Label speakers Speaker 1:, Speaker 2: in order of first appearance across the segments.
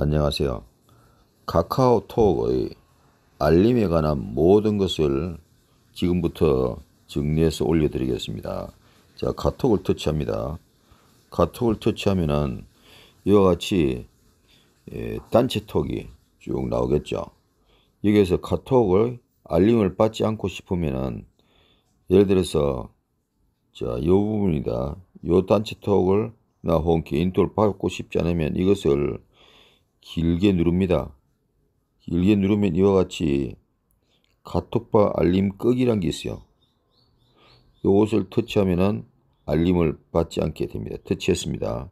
Speaker 1: 안녕하세요. 카카오톡의 알림에 관한 모든 것을 지금부터 정리해서 올려드리겠습니다. 자, 카톡을 터치합니다. 카톡을 터치하면은 이와 같이 예, 단체톡이 쭉 나오겠죠. 여기에서 카톡을 알림을 받지 않고 싶으면은 예를 들어서 자, 이 부분이다. 이 단체톡을 나 혹은 개인톡을 받고 싶지 않으면 이것을 길게 누릅니다. 길게 누르면 이와 같이 카톡바 알림 끄기란 게 있어요. 이것을 터치하면은 알림을 받지 않게 됩니다. 터치했습니다.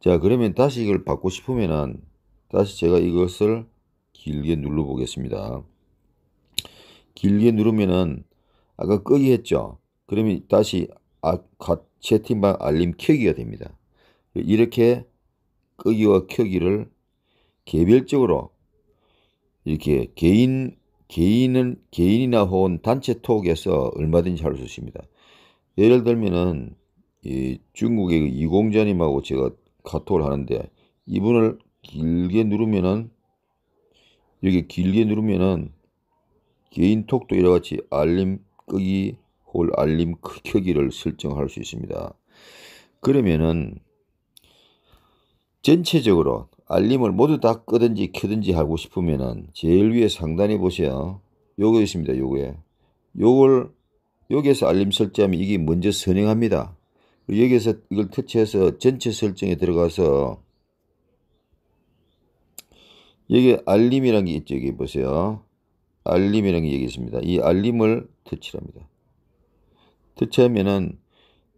Speaker 1: 자 그러면 다시 이걸 받고 싶으면은 다시 제가 이것을 길게 눌러 보겠습니다. 길게 누르면은 아까 끄기 했죠. 그러면 다시 아, 채팅방 알림 켜기가 됩니다. 이렇게 끄기와 켜기를 개별적으로 이렇게 개인 개인은 개인이나 혹은 단체 톡에서 얼마든지 할 수 있습니다. 예를 들면은 이 중국의 그 이공자님하고 제가 카톡을 하는데 이분을 길게 누르면은 여기 길게 누르면은 개인 톡도 이와 같이 알림 끄기 홀 알림 켜기를 설정할 수 있습니다. 그러면은 전체적으로 알림을 모두 다 끄든지 켜든지 하고 싶으면은 제일 위에 상단에 보세요. 요거 있습니다. 요거에. 요걸 여기에서 알림 설정하면 이게 먼저 선행합니다. 여기에서 이걸 터치해서 전체 설정에 들어가서 여기 알림이라는 게 있죠. 여기 보세요. 알림이라는 게 여기 있습니다. 이 알림을 터치합니다. 터치하면은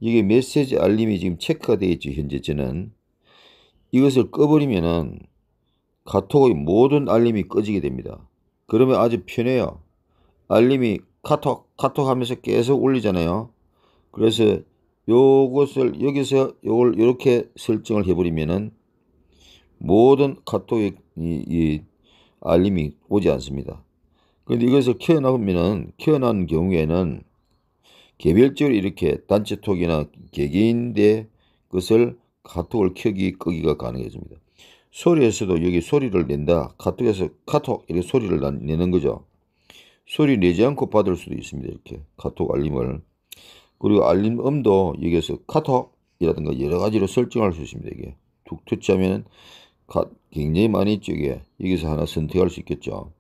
Speaker 1: 이게 메시지 알림이 지금 체크가 되어 있죠. 현재 저는 이것을 꺼버리면은 카톡의 모든 알림이 꺼지게 됩니다. 그러면 아주 편해요. 알림이 카톡 카톡 하면서 계속 울리잖아요. 그래서 요것을 여기서 요걸 요렇게 설정을 해버리면은 모든 카톡의 이, 이 알림이 오지 않습니다. 그런데 이것을 켜놓으면은 켜놓은 경우에는 개별적으로 이렇게 단체톡이나 개개인대 그것을 카톡을 켜기 끄기가 가능해집니다. 소리에서도 여기 소리를 낸다. 카톡에서 카톡 이렇게 소리를 내는 거죠. 소리 내지 않고 받을 수도 있습니다. 이렇게 카톡 알림을 그리고 알림음도 여기에서 카톡이라든가 여러 가지로 설정할 수 있습니다. 이게 툭 터치하면 굉장히 많이 쪽에 여기서 하나 선택할 수 있겠죠.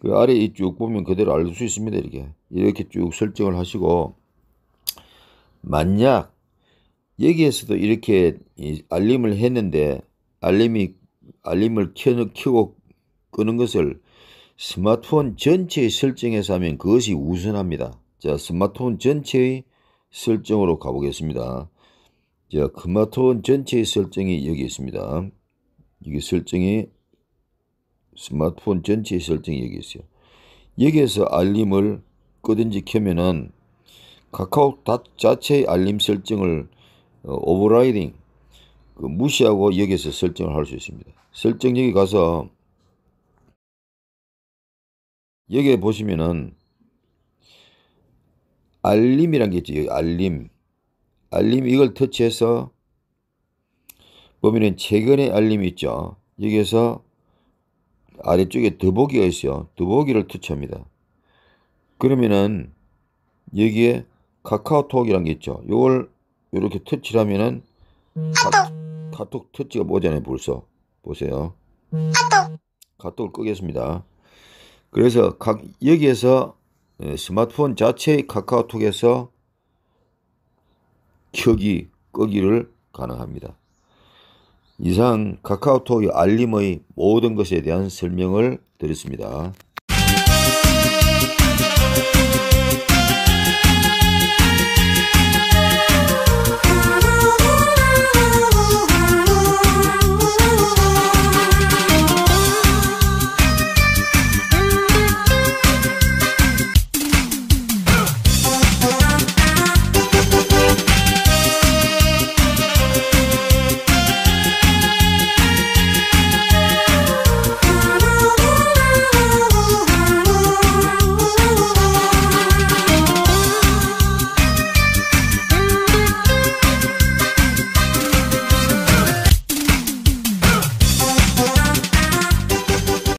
Speaker 1: 그 아래 이쭉 보면 그대로 알 수 있습니다. 이렇게 이렇게 쭉 설정을 하시고 만약 여기에서도 이렇게 알림을 했는데 알림이 알림을 켜, 켜고 끄는 것을 스마트폰 전체의 설정에서 하면 그것이 우선합니다. 자, 스마트폰 전체의 설정으로 가보겠습니다. 자, 스마트폰 전체의 설정이 여기 있습니다. 이게 설정이 스마트폰 전체의 설정이 여기 있어요. 여기에서 알림을 끄든지 켜면은 카카오 자체의 알림 설정을 어, 오버라이딩 그 무시하고 여기서 에 설정을 할 수 있습니다. 설정 여기 가서 여기에 보시면은 알림이란 게 있죠. 여기 알림. 알림 이걸 터치해서 보면은 최근에 알림이 있죠. 여기에서 아래쪽에 더보기가 있어요. 더보기를 터치합니다. 그러면은 여기에 카카오톡이란 게 있죠. 이걸 이렇게 터치를 하면은 가, 음. 카톡 터치가 모자네 벌써 보세요 카톡 카톡을 끄겠습니다 그래서 각 여기에서 예, 스마트폰 자체의 카카오톡에서 켜기 끄기를 가능합니다 이상 카카오톡의 알림의 모든 것에 대한 설명을 드렸습니다